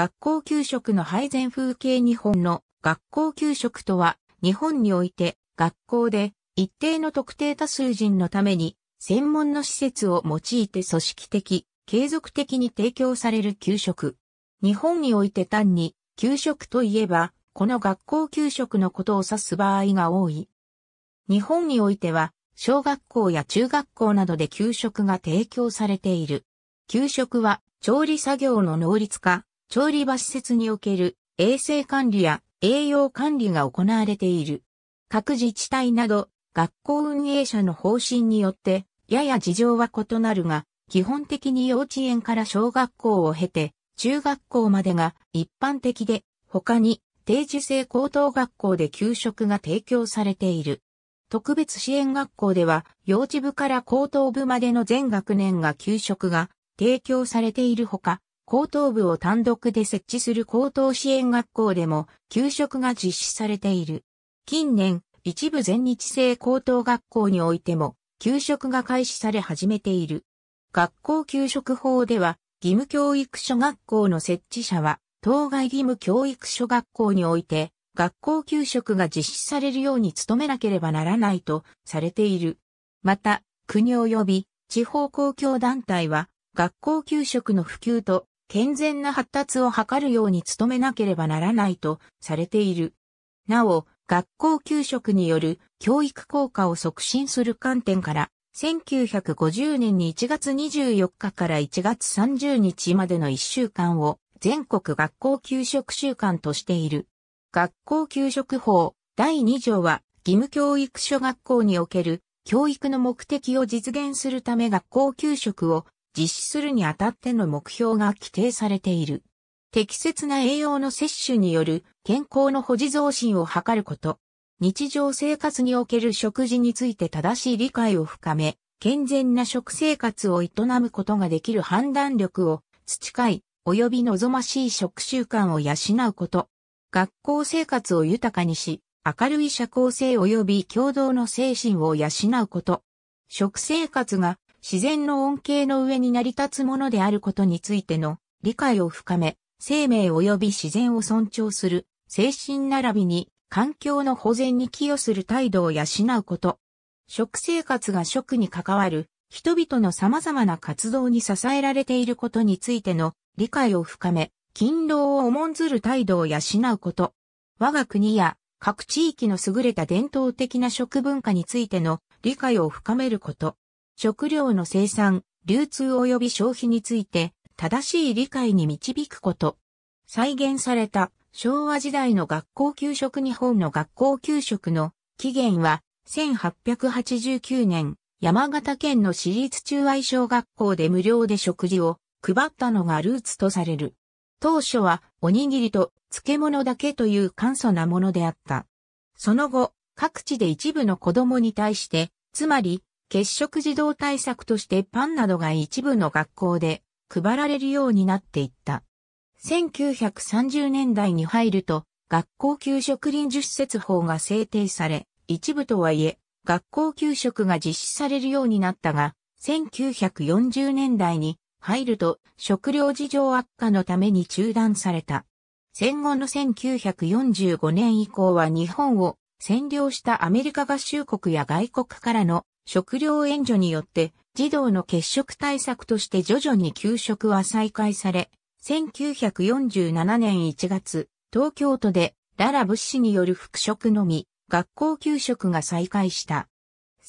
学校給食の配膳風景日本の学校給食とは、日本において学校で一定の特定多数人のために専門の施設を用いて組織的、継続的に提供される給食。日本において単に給食といえば、この学校給食のことを指す場合が多い。日本においては、小学校や中学校などで給食が提供されている。給食は、調理作業の能率化、調理場施設における衛生管理や栄養管理が行われている。各自治体など学校運営者の方針によってやや事情は異なるが、基本的に幼稚園から小学校を経て中学校までが一般的で、他に定時制高等学校で給食が提供されている。特別支援学校では幼稚部から高等部までの全学年が給食が提供されているほか、高等部を単独で設置する高等支援学校でも給食が実施されている。近年、一部全日制高等学校においても給食が開始され始めている。学校給食法では義務教育所学校の設置者は当該義務教育所学校において学校給食が実施されるように努めなければならないとされている。また、国及び地方公共団体は学校給食の普及と健全な発達を図るように努めなければならないとされている。なお、学校給食による教育効果を促進する観点から、1950年に1月24日から1月30日までの1週間を全国学校給食週間としている。学校給食法第2条は義務教育所学校における教育の目的を実現するため学校給食を実施するにあたっての目標が規定されている。適切な栄養の摂取による健康の保持増進を図ること。日常生活における食事について正しい理解を深め、健全な食生活を営むことができる判断力を培い、及び望ましい食習慣を養うこと。学校生活を豊かにし、明るい社交性及び共同の精神を養うこと。食生活が自然の恩恵の上に成り立つものであることについての理解を深め、生命及び自然を尊重する、精神並びに環境の保全に寄与する態度を養うこと。食生活が食に関わる人々の様々な活動に支えられていることについての理解を深め、勤労を重んずる態度を養うこと。我が国や各地域の優れた伝統的な食文化についての理解を深めること。食料の生産、流通及び消費について正しい理解に導くこと。再現された昭和時代の学校給食日本の学校給食の起源は1889年山形県の私立中愛小学校で無料で食事を配ったのがルーツとされる。当初はおにぎりと漬物だけという簡素なものであった。その後、各地で一部の子供に対して、つまり血食児童対策としてパンなどが一部の学校で配られるようになっていった。1930年代に入ると、学校給食臨時施設法が制定され、一部とはいえ、学校給食が実施されるようになったが、1940年代に入ると食料事情悪化のために中断された。戦後の1945年以降は日本を占領したアメリカ合衆国や外国からの食料援助によって児童の欠食対策として徐々に給食は再開され、1947年1月、東京都でララ物資による復職のみ、学校給食が再開した。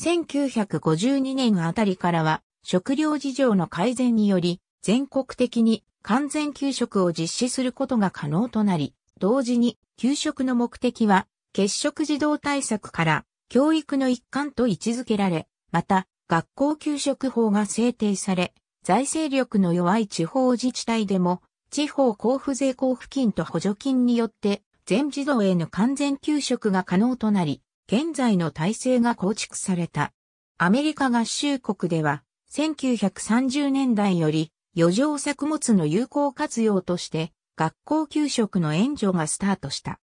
1952年あたりからは、食料事情の改善により、全国的に完全給食を実施することが可能となり、同時に給食の目的は、欠食児童対策から教育の一環と位置づけられ、また、学校給食法が制定され、財政力の弱い地方自治体でも、地方交付税交付金と補助金によって、全児童への完全給食が可能となり、現在の体制が構築された。アメリカ合衆国では、1930年代より、余剰作物の有効活用として、学校給食の援助がスタートした。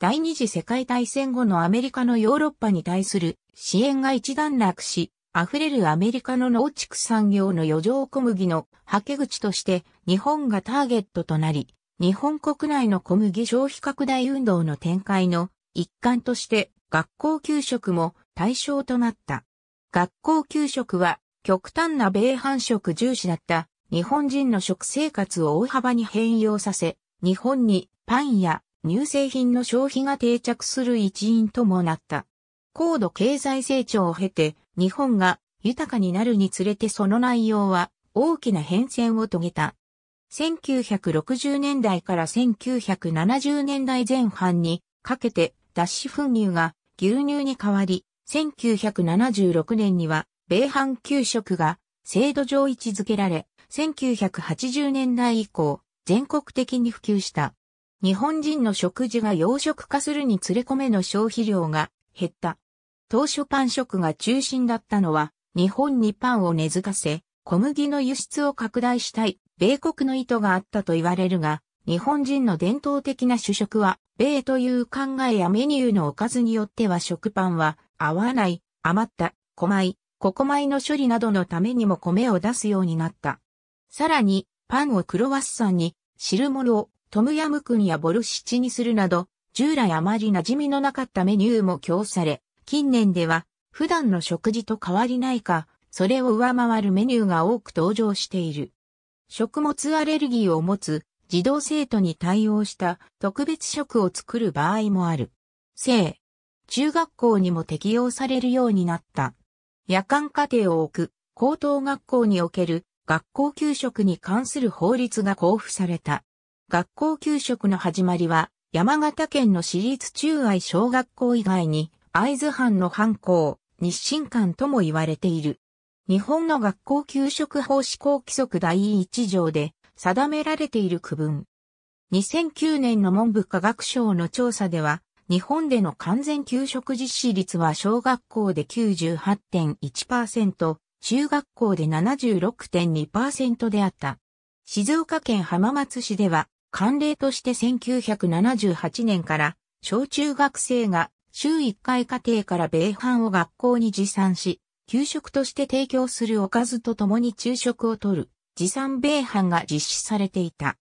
第二次世界大戦後のアメリカのヨーロッパに対する支援が一段落し、溢れるアメリカの農畜産業の余剰小麦の刷け口として日本がターゲットとなり、日本国内の小麦消費拡大運動の展開の一環として学校給食も対象となった。学校給食は極端な米飯食重視だった日本人の食生活を大幅に変容させ、日本にパンや乳製品の消費が定着する一因ともなった。高度経済成長を経て、日本が豊かになるにつれてその内容は大きな変遷を遂げた。1960年代から1970年代前半にかけて脱脂粉乳が牛乳に変わり、1976年には米飯給食が制度上位置づけられ、1980年代以降全国的に普及した。日本人の食事が洋食化するにつれ米の消費量が減った。当初パン食が中心だったのは、日本にパンを根付かせ、小麦の輸出を拡大したい、米国の意図があったと言われるが、日本人の伝統的な主食は、米という考えやメニューのおかずによっては食パンは、合わない、余った、小米、ココ米の処理などのためにも米を出すようになった。さらに、パンをクロワッサンに、汁物をトムヤムクンやボルシチにするなど、従来あまり馴染みのなかったメニューも供され、近年では普段の食事と変わりないか、それを上回るメニューが多く登場している。食物アレルギーを持つ児童生徒に対応した特別食を作る場合もある。生、中学校にも適用されるようになった。夜間家庭を置く高等学校における学校給食に関する法律が交付された。学校給食の始まりは、山形県の私立中愛小学校以外に、会津藩の藩校、日清館とも言われている。日本の学校給食法施行規則第1条で定められている区分。2009年の文部科学省の調査では、日本での完全給食実施率は小学校で98.1%、中学校で76.2%であった。静岡県浜松市では慣例として1978年から小中学生が週1回家庭から米飯を学校に持参し、給食として提供するおかずと共に昼食をとる持参米飯が実施されていた。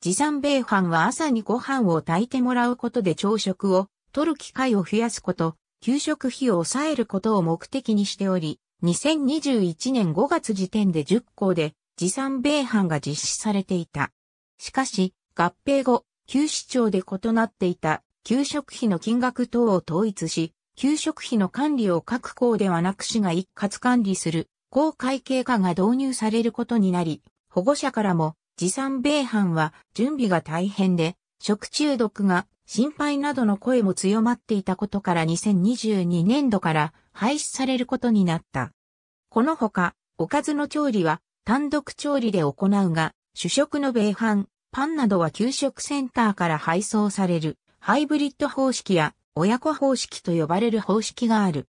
持参米飯は朝にご飯を炊いてもらうことで朝食をとる機会を増やすこと、給食費を抑えることを目的にしており、2021年5月時点で10校で持参米飯が実施されていた。しかし、合併後、旧市長で異なっていた給食費の金額等を統一し、給食費の管理を各校ではなく市が一括管理する、公会計課が導入されることになり、保護者からも、持参米飯は準備が大変で、食中毒が心配などの声も強まっていたことから2022年度から廃止されることになった。このほか、おかずの調理は単独調理で行うが、主食の米飯、パンなどは給食センターから配送される、ハイブリッド方式や親子方式と呼ばれる方式がある。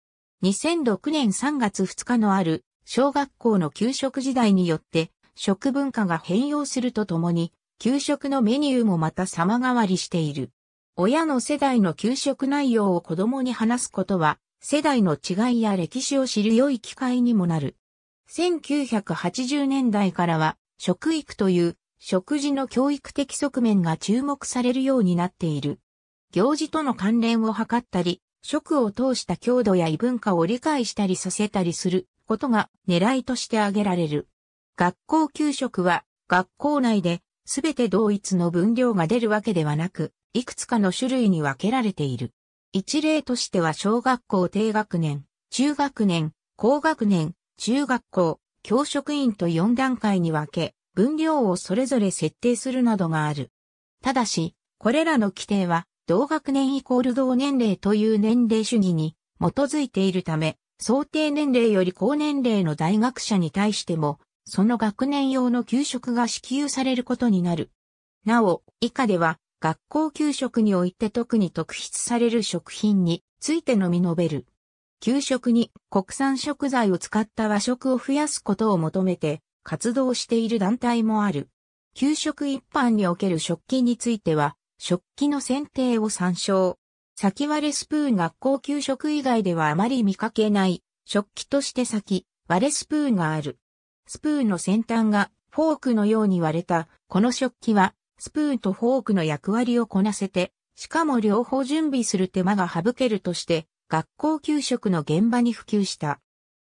2006年3月2日のある小学校の給食時代によって食文化が変容するとともに給食のメニューもまた様変わりしている。親の世代の給食内容を子供に話すことは世代の違いや歴史を知る良い機会にもなる。1980年代からは食育という食事の教育的側面が注目されるようになっている。行事との関連を図ったり、食を通した郷土や異文化を理解したりさせたりすることが狙いとして挙げられる。学校給食は学校内で全て同一の分量が出るわけではなく、いくつかの種類に分けられている。一例としては小学校低学年、中学年、高学年、中学校、教職員と4段階に分け、分量をそれぞれ設定するなどがある。ただし、これらの規定は、同学年イコール同年齢という年齢主義に基づいているため、想定年齢より高年齢の大学者に対しても、その学年用の給食が支給されることになる。なお、以下では、学校給食において特に特筆される食品についてのみ述べる。給食に国産食材を使った和食を増やすことを求めて、活動している団体もある。給食一般における食器については、食器の選定を参照。先割れスプーン学校給食以外ではあまり見かけない、食器として先割れスプーンがある。スプーンの先端がフォークのように割れた、この食器は、スプーンとフォークの役割をこなせて、しかも両方準備する手間が省けるとして、学校給食の現場に普及した。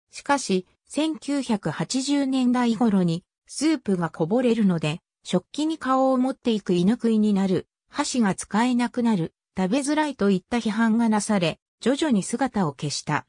しかし、1980年代頃にスープがこぼれるので、食器に顔を持っていく犬食いになる、箸が使えなくなる、食べづらいといった批判がなされ、徐々に姿を消した。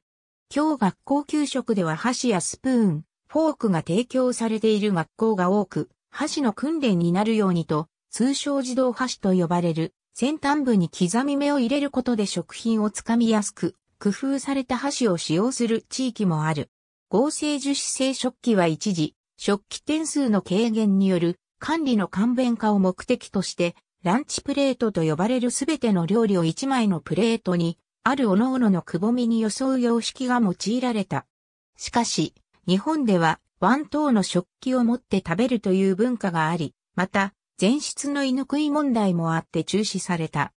今日学校給食では箸やスプーン、フォークが提供されている学校が多く、箸の訓練になるようにと、通称自動箸と呼ばれる、先端部に刻み目を入れることで食品をつかみやすく、工夫された箸を使用する地域もある。合成樹脂製食器は一時、食器点数の軽減による管理の簡便化を目的として、ランチプレートと呼ばれるすべての料理を一枚のプレートに、ある各々のくぼみに装う様式が用いられた。しかし、日本ではワン等の食器を持って食べるという文化があり、また、前室の犬食い問題もあって中止された。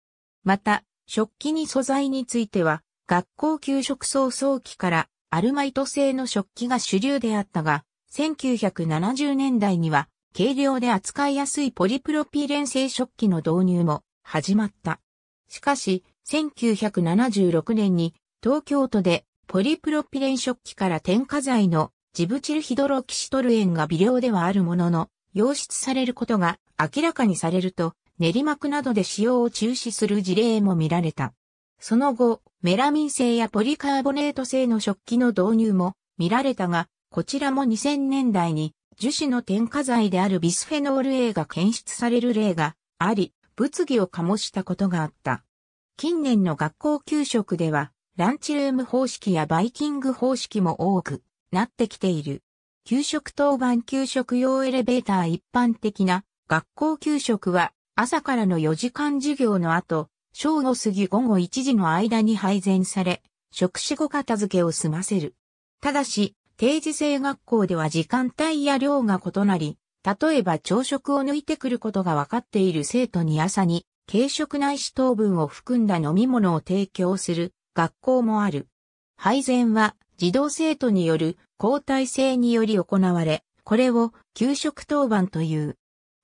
また、食器に素材については、学校給食早々期からアルマイト製の食器が主流であったが、1970年代には軽量で扱いやすいポリプロピレン製食器の導入も始まった。しかし、1976年に東京都でポリプロピレン食器から添加剤のジブチルヒドロキシトル塩が微量ではあるものの、溶出されることが明らかにされると、練馬区などで使用を中止する事例も見られた。その後、メラミン製やポリカーボネート製の食器の導入も見られたが、こちらも2000年代に樹脂の添加剤であるビスフェノール A が検出される例があり、物議を醸したことがあった。近年の学校給食では、ランチルーム方式やバイキング方式も多くなってきている。給食当番給食用エレベーター一般的な学校給食は朝からの4時間授業の後、正午過ぎ午後1時の間に配膳され、食事後片付けを済ませる。ただし、定時制学校では時間帯や量が異なり、例えば朝食を抜いてくることが分かっている生徒に朝に、軽食内視等糖分を含んだ飲み物を提供する学校もある。配膳は児童生徒による交代制により行われ、これを給食当番という。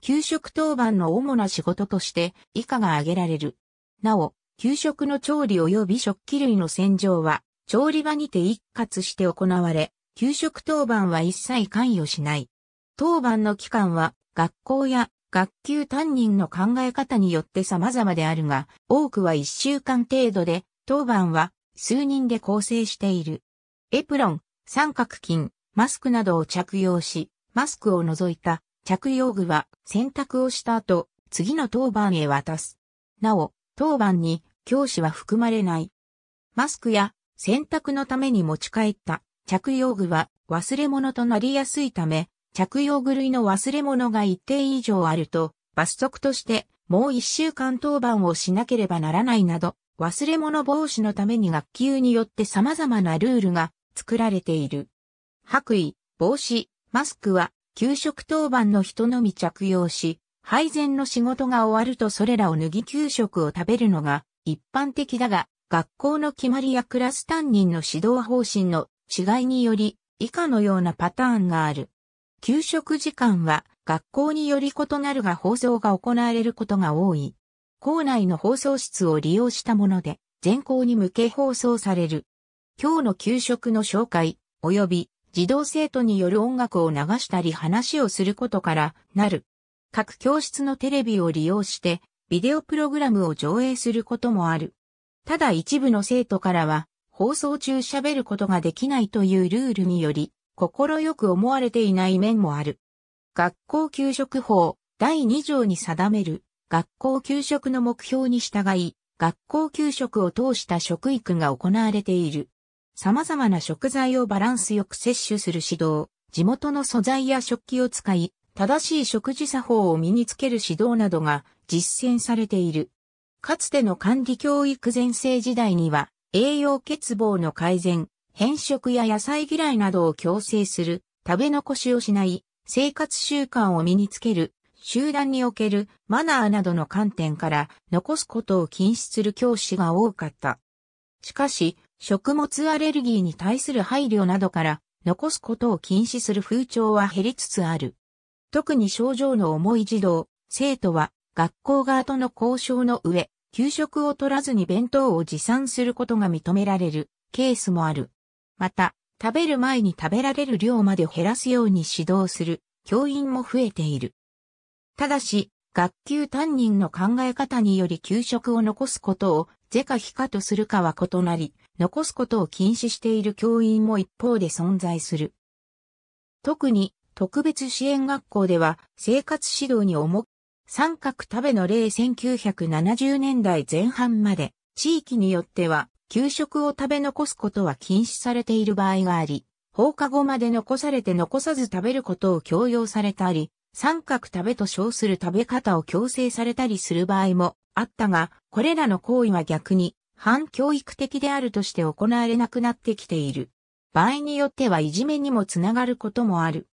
給食当番の主な仕事として以下が挙げられる。なお、給食の調理及び食器類の洗浄は、調理場にて一括して行われ、給食当番は一切関与しない。当番の期間は、学校や学級担任の考え方によって様々であるが、多くは一週間程度で、当番は数人で構成している。エプロン、三角巾、マスクなどを着用し、マスクを除いた着用具は洗濯をした後、次の当番へ渡す。なお、当番に教師は含まれない。マスクや洗濯のために持ち帰った着用具は忘れ物となりやすいため、着用具類の忘れ物が一定以上あると罰則としてもう一週間当番をしなければならないなど、忘れ物防止のために学級によって様々なルールが作られている。白衣、帽子、マスクは給食当番の人のみ着用し、配膳の仕事が終わるとそれらを脱ぎ給食を食べるのが一般的だが、学校の決まりやクラス担任の指導方針の違いにより、以下のようなパターンがある。給食時間は学校により異なるが放送が行われることが多い。校内の放送室を利用したもので、全校に向け放送される。今日の給食の紹介、及び児童生徒による音楽を流したり話をすることからなる。各教室のテレビを利用して、ビデオプログラムを上映することもある。ただ一部の生徒からは、放送中喋ることができないというルールにより、心よく思われていない面もある。学校給食法第2条に定める学校給食の目標に従い、学校給食を通した食育が行われている。様々な食材をバランスよく摂取する指導、地元の素材や食器を使い、正しい食事作法を身につける指導などが実践されている。かつての管理教育全盛時代には、栄養欠乏の改善、変色や野菜嫌いなどを強制する、食べ残しをしない、生活習慣を身につける、集団におけるマナーなどの観点から残すことを禁止する教師が多かった。しかし、食物アレルギーに対する配慮などから残すことを禁止する風潮は減りつつある。特に症状の重い児童、生徒は学校側との交渉の上、給食を取らずに弁当を持参することが認められるケースもある。また、食べる前に食べられる量まで減らすように指導する教員も増えている。ただし、学級担任の考え方により給食を残すことを是か非かとするかは異なり、残すことを禁止している教員も一方で存在する。特に特別支援学校では生活指導に重く、三角食べの例1970年代前半まで、地域によっては、給食を食べ残すことは禁止されている場合があり、放課後まで残されて残さず食べることを強要されたり、三角食べと称する食べ方を強制されたりする場合もあったが、これらの行為は逆に反教育的であるとして行われなくなってきている。場合によってはいじめにもつながることもある。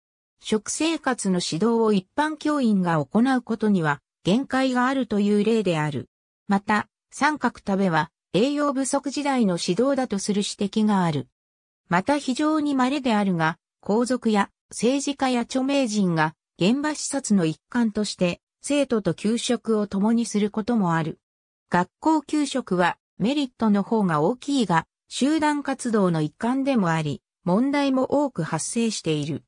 食生活の指導を一般教員が行うことには限界があるという例である。また、三角食べは栄養不足時代の指導だとする指摘がある。また非常に稀であるが、皇族や政治家や著名人が現場視察の一環として生徒と給食を共にすることもある。学校給食はメリットの方が大きいが、集団活動の一環でもあり、問題も多く発生している。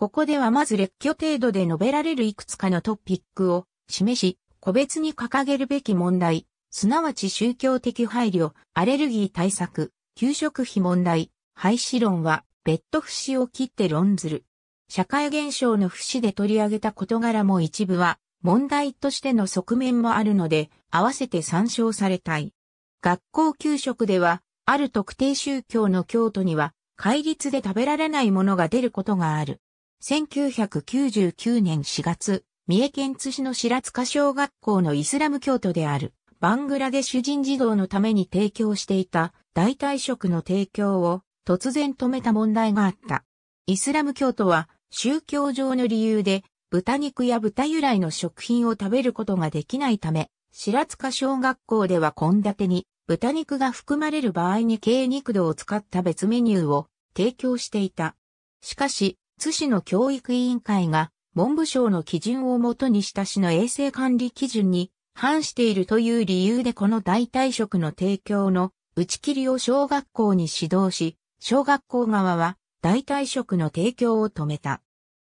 ここではまず列挙程度で述べられるいくつかのトピックを示し、個別に掲げるべき問題、すなわち宗教的配慮、アレルギー対策、給食費問題、廃止論は別途節を切って論ずる。社会現象の節で取り上げた事柄も一部は問題としての側面もあるので、合わせて参照されたい。学校給食では、ある特定宗教の教徒には、戒律で食べられないものが出ることがある。1999年4月、三重県津市の白塚小学校のイスラム教徒である、バングラデシュ人児童のために提供していた代替食の提供を突然止めた問題があった。イスラム教徒は宗教上の理由で豚肉や豚由来の食品を食べることができないため、白塚小学校では献立に豚肉が含まれる場合に軽肉度を使った別メニューを提供していた。しかし、津市の教育委員会が文部省の基準をもとにした市の衛生管理基準に反しているという理由でこの代替食の提供の打ち切りを小学校に指導し、小学校側は代替食の提供を止めた。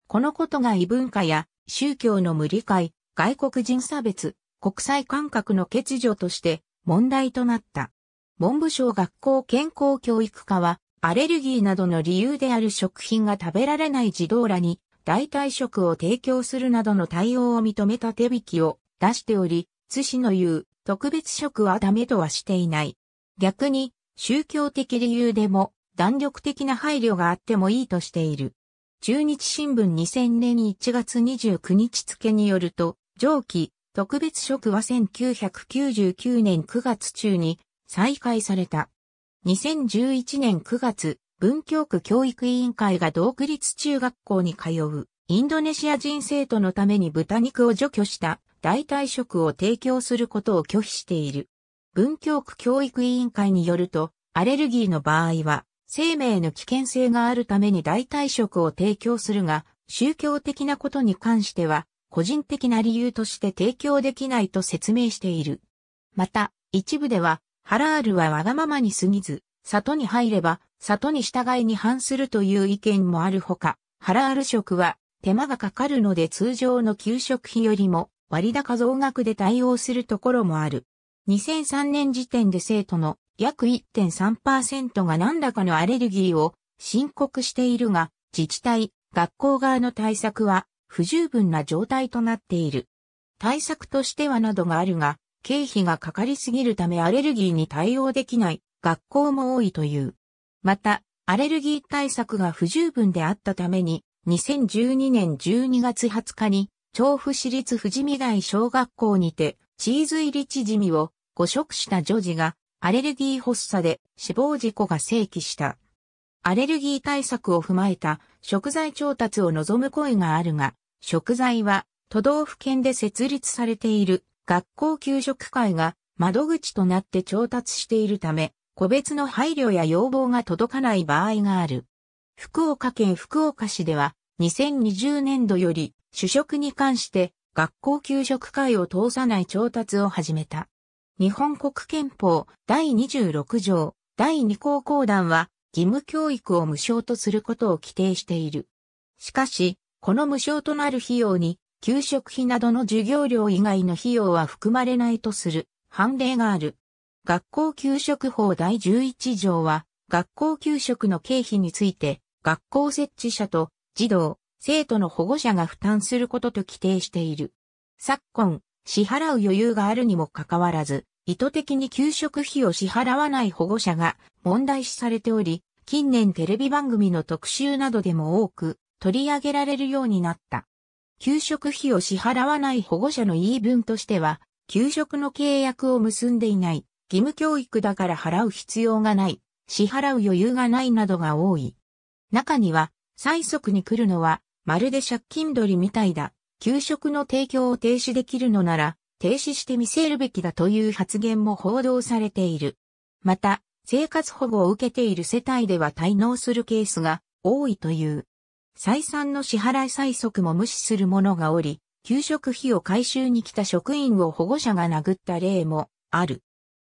このことが異文化や宗教の無理解、外国人差別、国際感覚の欠如として問題となった。文部省学校健康教育課はアレルギーなどの理由である食品が食べられない児童らに代替食を提供するなどの対応を認めた手引きを出しており、津市の言う特別食はダメとはしていない。逆に宗教的理由でも弾力的な配慮があってもいいとしている。中日新聞2000年1月29日付によると、上記特別食は1999年9月中に再開された。2011年9月、文京区教育委員会が独立中学校に通う、インドネシア人生徒のために豚肉を除去した代替食を提供することを拒否している。文京区教育委員会によると、アレルギーの場合は、生命の危険性があるために代替食を提供するが、宗教的なことに関しては、個人的な理由として提供できないと説明している。また、一部では、ハラールはわがままに過ぎず、里に入れば、里に従いに反するという意見もあるほか、ハラール食は手間がかかるので通常の給食費よりも割高増額で対応するところもある。2003年時点で生徒の約1.3%が何らかのアレルギーを申告しているが、自治体、学校側の対策は不十分な状態となっている。対策としてはなどがあるが、経費がかかりすぎるためアレルギーに対応できない学校も多いという。また、アレルギー対策が不十分であったために、2012年12月20日に、調布市立富士見台小学校にて、チーズ入りチヂミを誤食した女児が、アレルギー発作で死亡事故が生起した。アレルギー対策を踏まえた食材調達を望む声があるが、食材は都道府県で設立されている学校給食会が窓口となって調達しているため、個別の配慮や要望が届かない場合がある。福岡県福岡市では、2020年度より主食に関して学校給食会を通さない調達を始めた。日本国憲法第26条第2項公団は義務教育を無償とすることを規定している。しかし、この無償となる費用に給食費などの授業料以外の費用は含まれないとする判例がある。学校給食法第11条は、学校給食の経費について、学校設置者と児童、生徒の保護者が負担することと規定している。昨今、支払う余裕があるにもかかわらず、意図的に給食費を支払わない保護者が問題視されており、近年テレビ番組の特集などでも多く取り上げられるようになった。給食費を支払わない保護者の言い分としては、給食の契約を結んでいない、義務教育だから払う必要がない、支払う余裕がないなどが多い。中には、催促に来るのは、まるで借金取りみたいだ。給食の提供を停止できるのなら、停止して見せるべきだという発言も報道されている。また、生活保護を受けている世帯では滞納するケースが多いという。再三の支払い催促も無視する者がおり、給食費を回収に来た職員を保護者が殴った例もある。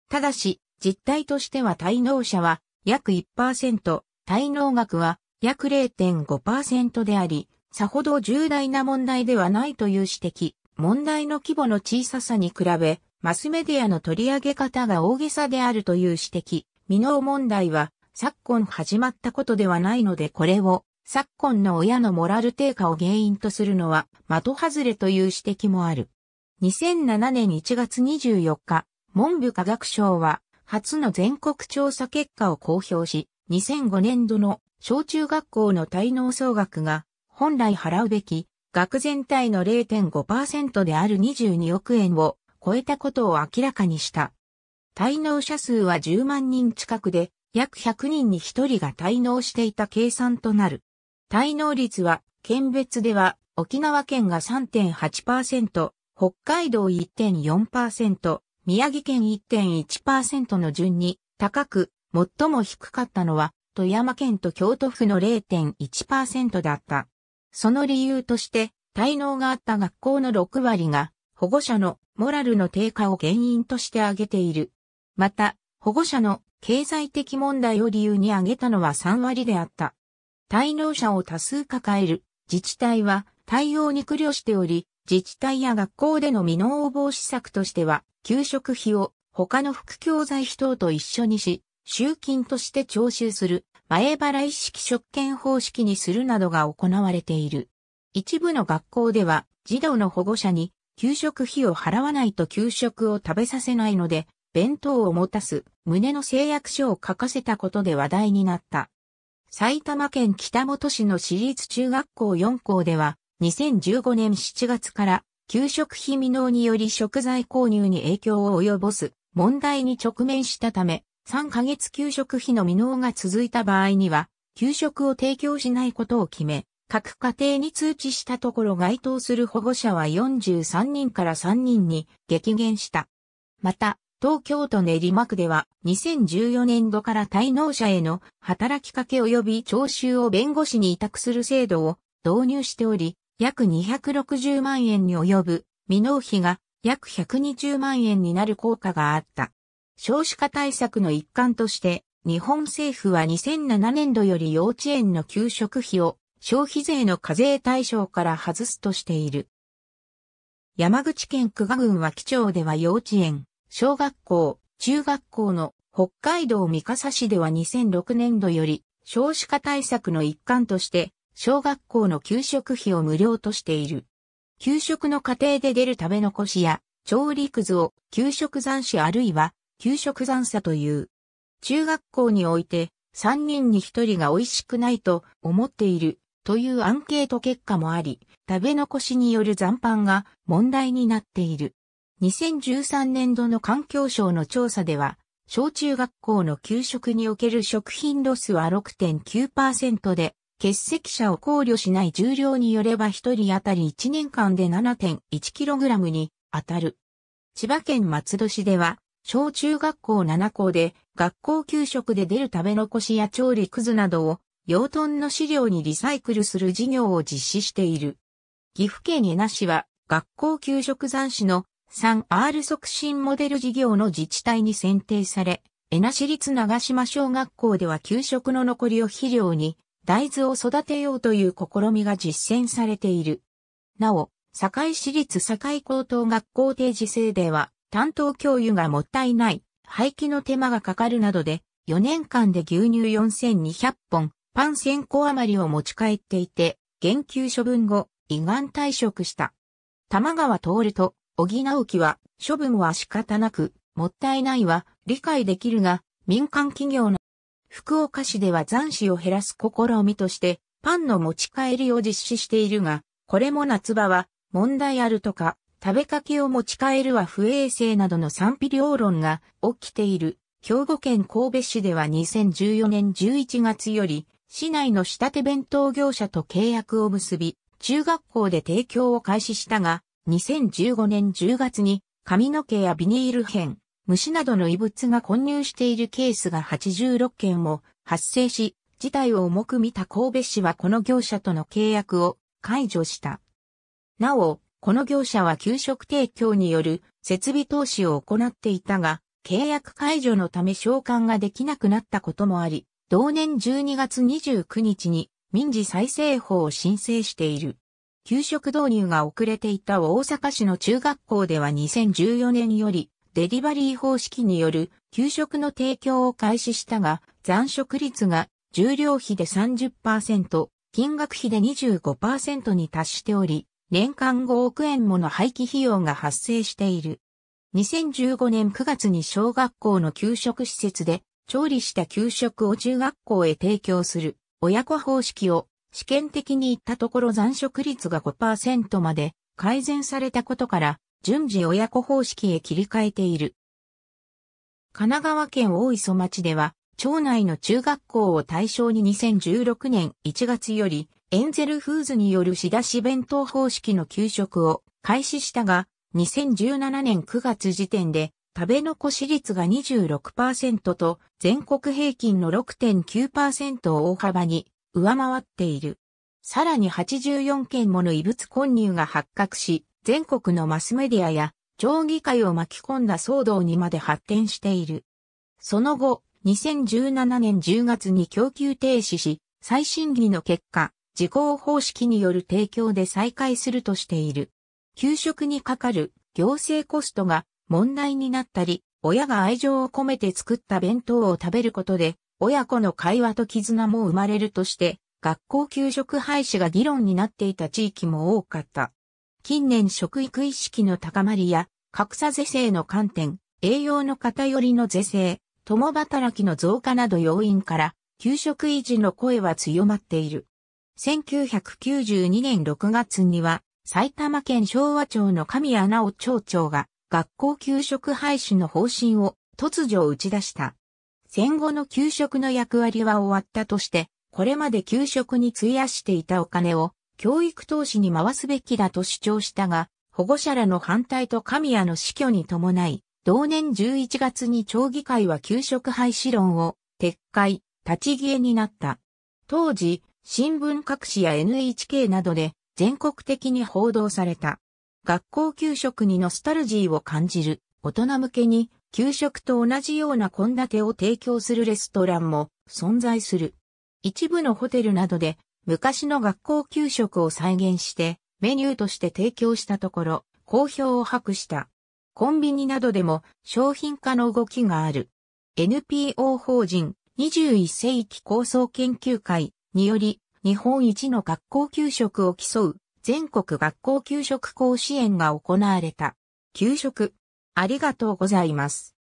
ただし、実態としては滞納者は約1%、滞納額は約0.5%であり、さほど重大な問題ではないという指摘、問題の規模の小ささに比べ、マスメディアの取り上げ方が大げさであるという指摘、未納問題は昨今始まったことではないのでこれを昨今の親のモラル低下を原因とするのは的外れという指摘もある。2007年1月24日、文部科学省は初の全国調査結果を公表し、2005年度の小中学校の滞納総額が本来払うべき学全体の0.5%である22億円を超えたことを明らかにした。滞納者数は10万人近くで、約100人に1人が滞納していた計算となる。滞納率は、県別では、沖縄県が3.8%、北海道1.4%、宮城県1.1%の順に高く、最も低かったのは、富山県と京都府の0.1%だった。その理由として、滞納があった学校の6割が、保護者のモラルの低下を原因として挙げている。また、保護者の経済的問題を理由に挙げたのは3割であった。滞納者を多数抱える自治体は対応に苦慮しており、自治体や学校での未納防止策としては、給食費を他の副教材費等と一緒にし、集金として徴収する前払い式職権方式にするなどが行われている。一部の学校では児童の保護者に給食費を払わないと給食を食べさせないので、弁当を持たす旨の誓約書を書かせたことで話題になった。埼玉県北本市の市立中学校4校では、2015年7月から、給食費未納により食材購入に影響を及ぼす問題に直面したため、3ヶ月給食費の未納が続いた場合には、給食を提供しないことを決め、各家庭に通知したところ該当する保護者は43人から3人に激減した。また、東京都練馬区では2014年度から滞納者への働きかけ及び徴収を弁護士に委託する制度を導入しており、約260万円に及ぶ未納費が約120万円になる効果があった。少子化対策の一環として、日本政府は2007年度より幼稚園の給食費を消費税の課税対象から外すとしている。山口県久賀郡和基町では幼稚園、小学校、中学校の北海道三笠市では2006年度より少子化対策の一環として小学校の給食費を無料としている。給食の過程で出る食べ残しや調理くずを給食残死あるいは給食残差という。中学校において3人に1人が美味しくないと思っているというアンケート結果もあり、食べ残しによる残飯が問題になっている。2013年度の環境省の調査では、小中学校の給食における食品ロスは6.9%で、欠席者を考慮しない重量によれば1人当たり1年間で 7.1kg に当たる。千葉県松戸市では、小中学校7校で学校給食で出る食べ残しや調理くずなどを養豚の飼料にリサイクルする事業を実施している。岐阜県江那市は学校給食残死の 3R 促進モデル事業の自治体に選定され、江名市立長島小学校では給食の残りを肥料に大豆を育てようという試みが実践されている。なお、堺市立堺高等学校定時制では担当教諭がもったいない、廃棄の手間がかかるなどで4年間で牛乳4200本、パン1000個余りを持ち帰っていて、減給処分後、胃がん退職した。玉川徹と小木直樹は、処分は仕方なく、もったいないは理解できるが、民間企業の福岡市では残死を減らす試みとして、パンの持ち帰りを実施しているが、これも夏場は問題あるとか、食べかけを持ち帰るは不衛生などの賛否両論が起きている。兵庫県神戸市では2014年11月より、市内の仕立て弁当業者と契約を結び、中学校で提供を開始したが、2015年10月に髪の毛やビニール片、虫などの異物が混入しているケースが86件も発生し、事態を重く見た神戸市はこの業者との契約を解除した。なお、この業者は給食提供による設備投資を行っていたが、契約解除のため召喚ができなくなったこともあり、同年12月29日に民事再生法を申請している。給食導入が遅れていた大阪市の中学校では2014年よりデリバリー方式による給食の提供を開始したが、残食率が重量費で30%、金額費で25%に達しており、年間5億円もの廃棄費用が発生している。2015年9月に小学校の給食施設で調理した給食を中学校へ提供する親子方式を試験的に言ったところ残食率が5%まで改善されたことから、順次親子方式へ切り替えている。神奈川県大磯町では、町内の中学校を対象に2016年1月より、エンゼルフーズによる仕出し弁当方式の給食を開始したが、2017年9月時点で、食べ残し率が26%と全国平均の6.9%を大幅に上回っている。さらに84件もの異物混入が発覚し、全国のマスメディアや町議会を巻き込んだ騒動にまで発展している。その後、2017年10月に供給停止し、再審議の結果、事項方式による提供で再開するとしている。給食にかかる行政コストが問題になったり、親が愛情を込めて作った弁当を食べることで親子の会話と絆も生まれるとして、学校給食廃止が議論になっていた地域も多かった。近年食育意識の高まりや、格差是正の観点、栄養の偏りの是正、共働きの増加など要因から、給食維持の声は強まっている。1992年6月には、埼玉県昭和町の神谷直町長が、学校給食廃止の方針を突如打ち出した。戦後の給食の役割は終わったとして、これまで給食に費やしていたお金を教育投資に回すべきだと主張したが、保護者らの反対と神谷の死去に伴い、同年11月に町議会は給食廃止論を撤回、立ち消えになった。当時、新聞各紙や NHK などで全国的に報道された。学校給食にノスタルジーを感じる大人向けに給食と同じような献立を提供するレストランも存在する。一部のホテルなどで昔の学校給食を再現してメニューとして提供したところ、好評を博した。コンビニなどでも商品化の動きがある。NPO 法人21世紀構想研究会により日本一の学校給食を競う全国学校給食甲子園が行われた。給食、ありがとうございます。